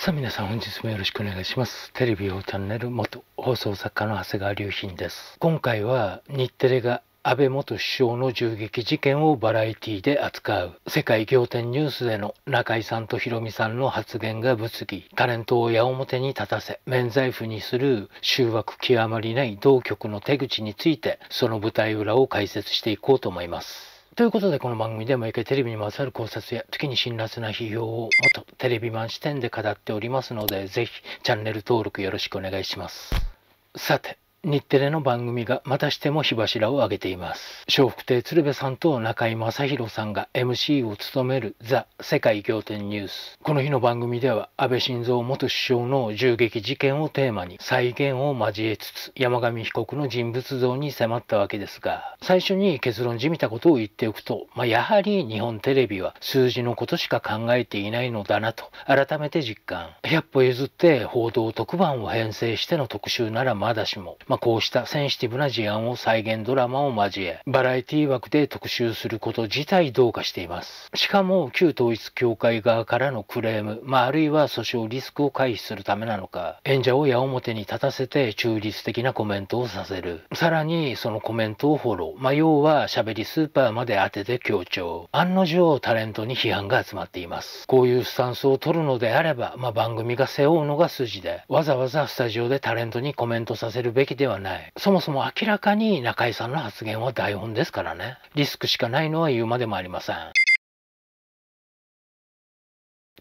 さあ皆さん本日もよろしくお願いします。テレビをチャンネル元放送作家の長谷川隆品です。今回は日テレが安倍元首相の銃撃事件をバラエティで扱う世界仰天ニュースでの中井さんとヒロミさんの発言が物議タレントを矢面に立たせ免罪符にする醜悪極まりない同局の手口についてその舞台裏を解説していこうと思いますということで、この番組で毎回テレビにまつわる考察や、時に辛辣な批評を元テレビマン視点で語っておりますので、ぜひチャンネル登録よろしくお願いします。さて。日テレの番組がまたしても火柱を上げています。笑福亭鶴瓶さんと中井正宏さんが MC を務めるザ・世界仰天ニュース。この日の番組では安倍晋三元首相の銃撃事件をテーマに再現を交えつつ山上被告の人物像に迫ったわけですが、最初に結論じみたことを言っておくと、まあ、やはり日本テレビは数字のことしか考えていないのだなと改めて実感。100歩譲って報道特番を編成しての特集ならまだしも、まこうしたセンシティブな事案を再現ドラマを交え、バラエティ枠で特集すること自体どうかしています。しかも、旧統一教会側からのクレーム、まあ、あるいは訴訟リスクを回避するためなのか、演者を矢面に立たせて中立的なコメントをさせる。さらに、そのコメントをフォロー。まあ、要は、喋りスーパーまで当てて強調。案の定、タレントに批判が集まっています。こういうスタンスを取るのであれば、まあ、番組が背負うのが筋で、わざわざスタジオでタレントにコメントさせるべきではない。そもそも明らかに中井さんの発言は台本ですからね。リスクしかないのは言うまでもありません。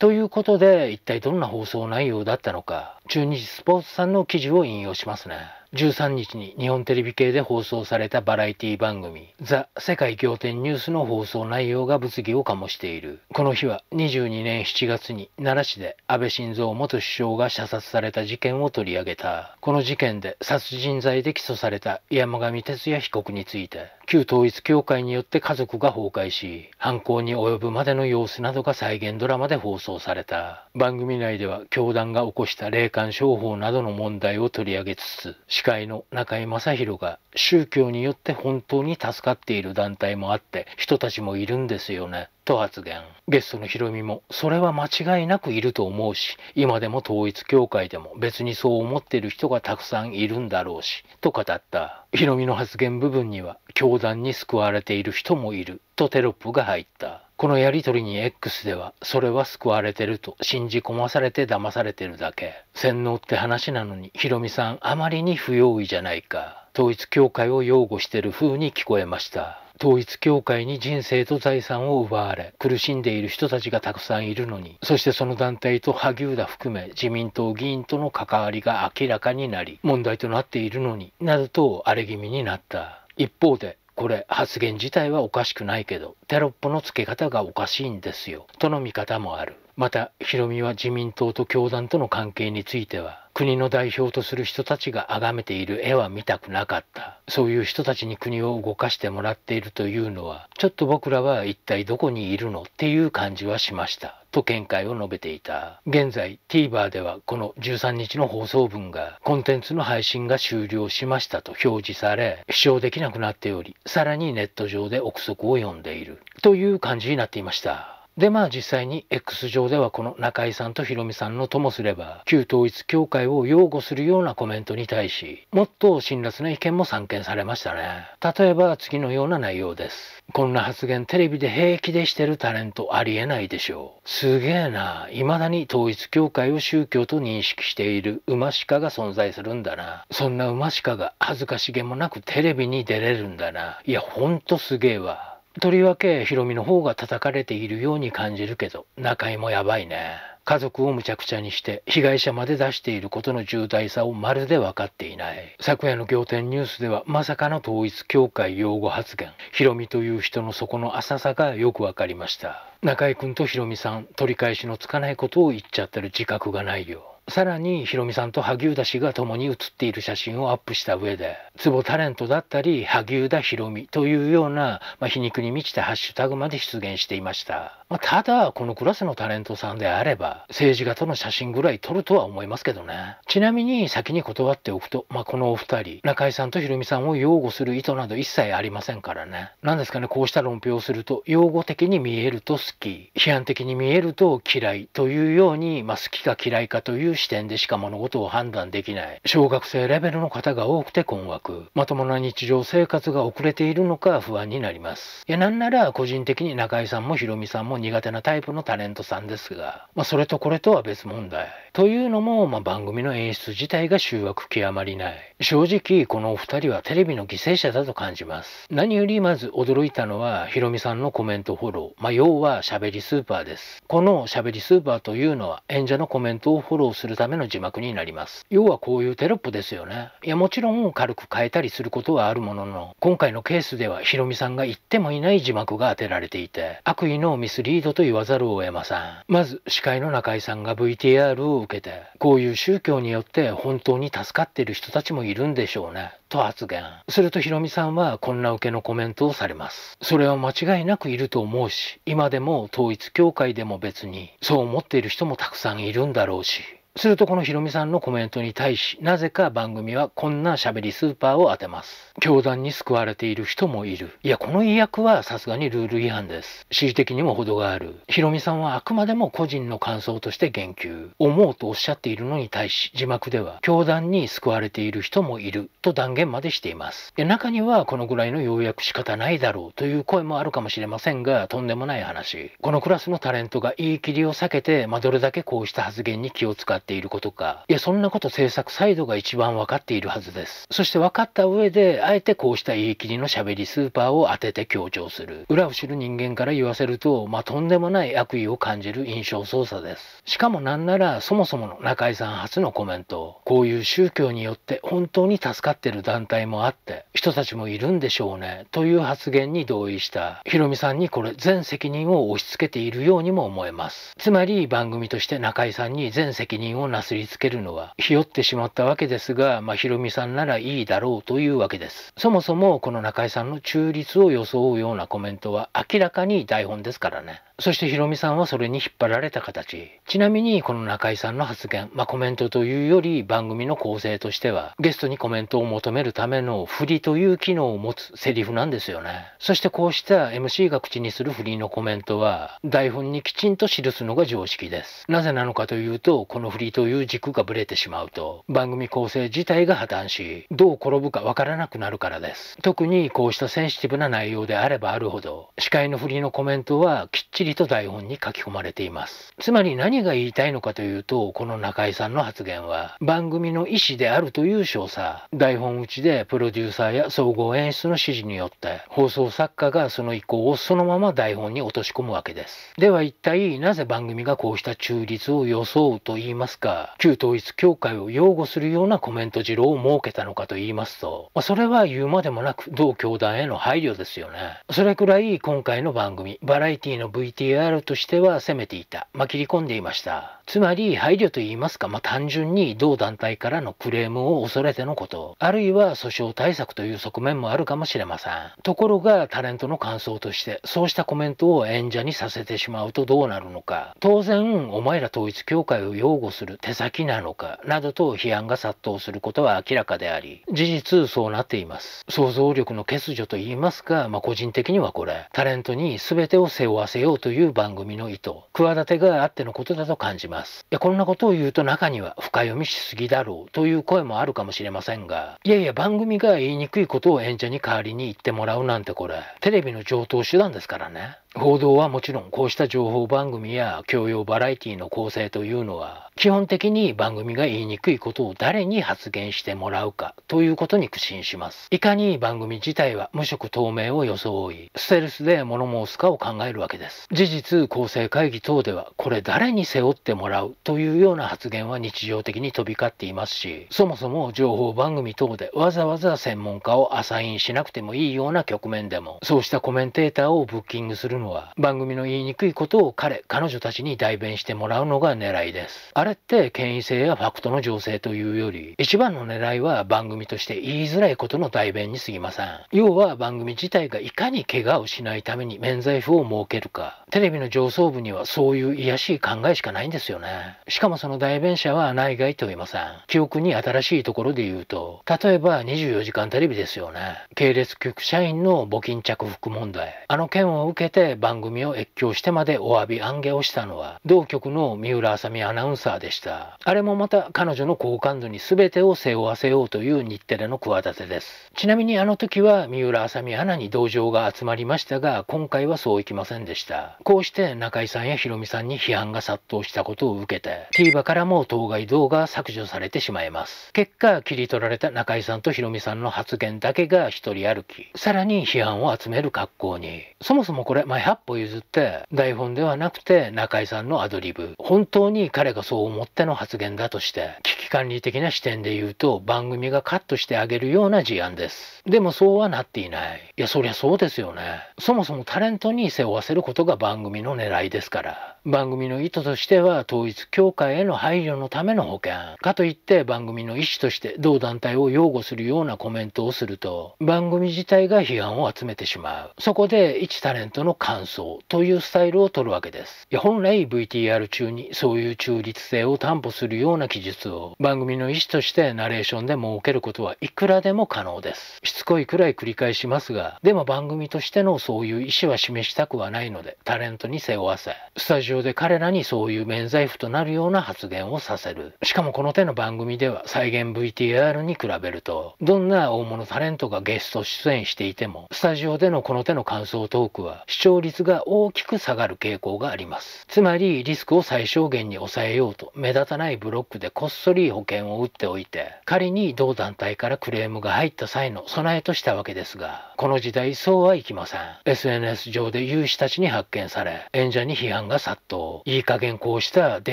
ということで、一体どんな放送内容だったのか、中日スポーツさんの記事を引用しますね。13日に日本テレビ系で放送されたバラエティ番組「ザ・世界仰天ニュース」の放送内容が物議を醸しているこの日は22年7月に奈良市で安倍晋三元首相が射殺された事件を取り上げたこの事件で殺人罪で起訴された山上徹也被告について旧統一教会によって家族が崩壊し、犯行に及ぶまでの様子などが再現ドラマで放送された。番組内では教団が起こした霊感商法などの問題を取り上げつつ、司会の中井正宏が宗教によって本当に助かっている団体もあって、人たちもいるんですよね。と発言。ゲストのヒロミも、それは間違いなくいると思うし、今でも統一教会でも別にそう思ってる人がたくさんいるんだろうし、と語った。ヒロミの発言部分には、教団に救われている人もいる、とテロップが入った。このやりとりに X では、それは救われてると信じ込まされて騙されてるだけ。洗脳って話なのに、ヒロミさんあまりに不用意じゃないか。統一教会を擁護してる風に聞こえました。統一教会に人生と財産を奪われ、苦しんでいる人たちがたくさんいるのに、そしてその団体と萩生田含め自民党議員との関わりが明らかになり、問題となっているのになどと荒れ気味になった。一方で、これ発言自体はおかしくないけど、テロップの付け方がおかしいんですよ、との見方もある。またヒロミは自民党と教団との関係については国の代表とする人たちが崇めている絵は見たくなかったそういう人たちに国を動かしてもらっているというのはちょっと僕らは一体どこにいるのっていう感じはしましたと見解を述べていた現在 TVer ではこの13日の放送分がコンテンツの配信が終了しましたと表示され視聴できなくなっておりさらにネット上で憶測を呼んでいるという感じになっていましたでまあ実際に X 上ではこの中井さんとひろみさんのともすれば旧統一教会を擁護するようなコメントに対しもっと辛辣な意見も散見されましたね例えば次のような内容ですこんな発言テレビで平気でしてるタレントありえないでしょうすげえな未だに統一教会を宗教と認識している馬鹿が存在するんだなそんな馬鹿が恥ずかしげもなくテレビに出れるんだないやほんとすげえわとりわけヒロミの方が叩かれているように感じるけど中居もやばいね家族をむちゃくちゃにして被害者まで出していることの重大さをまるで分かっていない昨夜の仰天ニュースではまさかの統一教会擁護発言ヒロミという人の底の浅さがよく分かりました中居君とヒロミさん取り返しのつかないことを言っちゃってる自覚がないよさらにひろみさんと萩生田氏が共に写っている写真をアップした上で壺タレントだったり萩生田ひろみというような、まあ、皮肉に満ちたハッシュタグまで出現していました、まあ、ただこのクラスのタレントさんであれば政治家との写真ぐらい撮るとは思いますけどねちなみに先に断っておくと、まあ、このお二人中居さんとひろみさんを擁護する意図など一切ありませんからね何ですかねこうした論評をすると擁護的に見えると好き批判的に見えると嫌いというように、まあ、好きか嫌いかという視点でしか物事を判断できない小学生レベルの方が多くて困惑まともな日常生活が遅れているのか不安になりますいやなんなら個人的に中井さんもひろみさんも苦手なタイプのタレントさんですが、まあ、それとこれとは別問題というのも、まあ、番組の演出自体が醜悪極まりない正直このお二人はテレビの犠牲者だと感じます何よりまず驚いたのはひろみさんのコメントフォロー、まあ、要はしゃべりスーパーですこのしゃべりスーパーというのは演者のコメントをフォローするするための字幕になります。要はこういうテロップですよね。いやもちろん軽く変えたりすることはあるものの、今回のケースではヒロミさんが言ってもいない字幕が当てられていて、悪意のミスリードと言わざるを得ません。まず司会の中井さんが VTR を受けて、こういう宗教によって本当に助かっている人たちもいるんでしょうね。と発言。するとヒロミさんはこんな受けのコメントをされます。それは間違いなくいると思うし、今でも統一教会でも別に、そう思っている人もたくさんいるんだろうし、するとこのひろみさんのコメントに対し、なぜか番組はこんな喋りスーパーを当てます。教団に救われている人もいる。いや、この意訳はさすがにルール違反です。恣意的にも程がある。ひろみさんはあくまでも個人の感想として言及。思うとおっしゃっているのに対し、字幕では、教団に救われている人もいると断言までしています。いや、中にはこのぐらいの要約仕方ないだろうという声もあるかもしれませんが、とんでもない話。このクラスのタレントが言い切りを避けて、まあ、どれだけこうした発言に気を使って、っていることか、いや、そんなこと制作サイドが一番分かっているはずです。そして分かった上で、あえてこうした言い切りのしゃべりスーパーを当てて強調する。裏を知る人間から言わせると、まあ、とんでもない悪意を感じる印象操作です。しかもなんなら、そもそもの中井さん初のコメント、こういう宗教によって本当に助かってる団体もあって、人たちもいるんでしょうね、という発言に同意した。ひろみさんにこれ全責任を押し付けているようにも思えます。つまり番組として中井さんに全責任をなすりつけるのは、ひよってしまったわけですが、まあ、ひろみさんならいいだろうというわけです。そもそもこの中井さんの中立を装うようなコメントは明らかに台本ですからね。そしてヒロミさんはそれに引っ張られた形。ちなみにこの中井さんの発言、まあコメントというより番組の構成としては、ゲストにコメントを求めるための振りという機能を持つセリフなんですよね。そしてこうした MC が口にする振りのコメントは、台本にきちんと記すのが常識です。なぜなのかというと、この振りという軸がブレてしまうと、番組構成自体が破綻し、どう転ぶかわからなくなるからです。特にこうしたセンシティブな内容であればあるほど、司会の振りのコメントはきっちりりと台本に書き込まれています。つまり何が言いたいのかというと、この中井さんの発言は、番組の意思であるという少佐、台本打ちでプロデューサーや総合演出の指示によって、放送作家がその意向をそのまま台本に落とし込むわけです。では一体なぜ番組がこうした中立を装うと言いますか、旧統一協会を擁護するようなコメント次郎を設けたのかと言いますと、まあ、それは言うまでもなく同教団への配慮ですよね。それくらい今回の番組、バラエティの VT TR としては攻めていた、まあ、切り込んでいました。つまり配慮と言いますか、まあ、単純に同団体からのクレームを恐れてのこと、あるいは訴訟対策という側面もあるかもしれません。ところがタレントの感想として、そうしたコメントを演者にさせてしまうとどうなるのか、当然、お前ら統一教会を擁護する手先なのか、などと批判が殺到することは明らかであり、事実そうなっています。想像力の欠如と言いますか、まあ、個人的にはこれ、タレントに全てを背負わせようという番組の意図、企てがあってのことだと感じます。ますいやこんなことを言うと中には深読みしすぎだろうという声もあるかもしれませんがいやいや番組が言いにくいことを演者に代わりに言ってもらうなんてこれテレビの常等手段ですからね報道はもちろんこうした情報番組や教養バラエティの構成というのは基本的に番組が言いにくいことを誰に発言してもらうかということに苦心しますいかに番組自体は無色透明を装いステルスで物申すかを考えるわけです事実構成会議等ではこれ誰に背負ってもらうというような発言は日常的に飛び交っていますしそもそも情報番組等でわざわざ専門家をアサインしなくてもいいような局面でもそうしたコメンテーターをブッキングするののは番組の言いにくいことを彼彼女たちに代弁してもらうのが狙いですあれって権威性やファクトの情勢というより一番の狙いは番組として言いづらいことの代弁に過ぎません要は番組自体がいかに怪我をしないために免罪符を設けるかテレビの上層部にはそういう癒やしい考えしかないんですよね。しかもその代弁者は内外問いません。記憶に新しいところで言うと、例えば24時間テレビですよね。系列局社員の募金着服問題。あの件を受けて番組を越境してまでお詫び暗げをしたのは、同局の三浦麻美アナウンサーでした。あれもまた彼女の好感度に全てを背負わせようという日テレの企てです。ちなみにあの時は三浦麻美アナに同情が集まりましたが、今回はそういきませんでした。こうして中井さんやヒロミさんに批判が殺到したことを受けて、TVer からも当該動画削除されてしまいます。結果、切り取られた中井さんとヒロミさんの発言だけが一人歩き、さらに批判を集める格好に。そもそもこれ、前100歩譲って、台本ではなくて中井さんのアドリブ。本当に彼がそう思っての発言だとして、危機管理的な視点で言うと、番組がカットしてあげるような事案です。でもそうはなっていない。いや、そりゃそうですよね。そもそもタレントに背負わせることが番組の狙いですから番組の意図としては統一教会への配慮のための保険かといって番組の意思として同団体を擁護するようなコメントをすると番組自体が批判を集めてしまうそこで一タレントの感想というスタイルを取るわけですいや本来 VTR 中にそういう中立性を担保するような記述を番組の意思としてナレーションで設けることはいくらでも可能ですしつこいくらい繰り返しますがでも番組としてのそういう意思は示したくはないのでタタレントに背負わせ、スタジオで彼らにそういう免罪符となるような発言をさせる。しかもこの手の番組では再現 VTR に比べると、どんな大物タレントがゲスト出演していても、スタジオでのこの手の感想トークは視聴率が大きく下がる傾向があります。つまり、リスクを最小限に抑えようと、目立たないブロックでこっそり保険を打っておいて、仮に同団体からクレームが入った際の備えとしたわけですが、この時代そうはいきません。SNS 上で有志たちに発見され、演者に批判が殺到。いい加減こうした出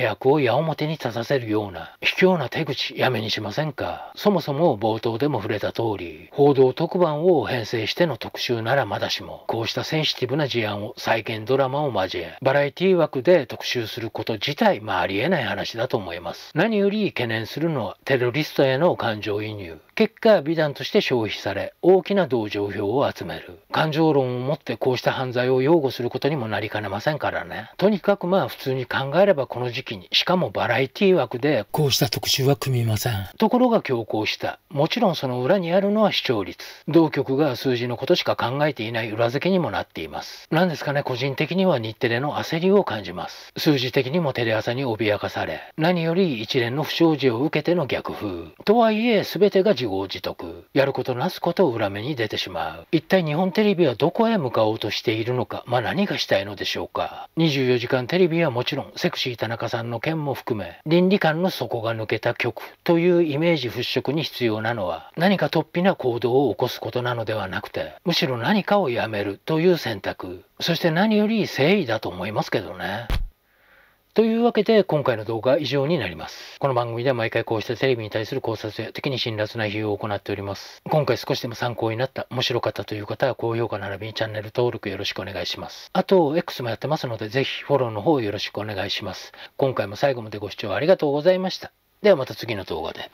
役を矢面に立たせるような、卑怯な手口やめにしませんか。そもそも冒頭でも触れた通り、報道特番を編成しての特集ならまだしも、こうしたセンシティブな事案を再現ドラマを交え、バラエティ枠で特集すること自体、まあありえない話だと思います。何より懸念するのはテロリストへの感情移入。結果美談として消費され大きな同情票を集める感情論を持ってこうした犯罪を擁護することにもなりかねませんからねとにかくまあ普通に考えればこの時期にしかもバラエティ枠でこうした特集は組みませんところが強行したもちろんその裏にあるのは視聴率同局が数字のことしか考えていない裏付けにもなっています何ですかね個人的には日テレの焦りを感じます数字的にもテレ朝に脅かされ何より一連の不祥事を受けての逆風とはいえ全てが自自業自得やることなすことを裏目に出てしまう一体日本テレビはどこへ向かおうとしているのかまあ何がしたいのでしょうか24時間テレビはもちろんセクシー田中さんの件も含め倫理観の底が抜けた曲というイメージ払拭に必要なのは何か突飛な行動を起こすことなのではなくてむしろ何かをやめるという選択そして何より誠意だと思いますけどね。というわけで、今回の動画は以上になります。この番組では毎回こうしたテレビに対する考察や時に辛辣な比喩を行っております。今回少しでも参考になった、面白かったという方は高評価並びにチャンネル登録よろしくお願いします。あと、X もやってますので、ぜひフォローの方よろしくお願いします。今回も最後までご視聴ありがとうございました。ではまた次の動画で。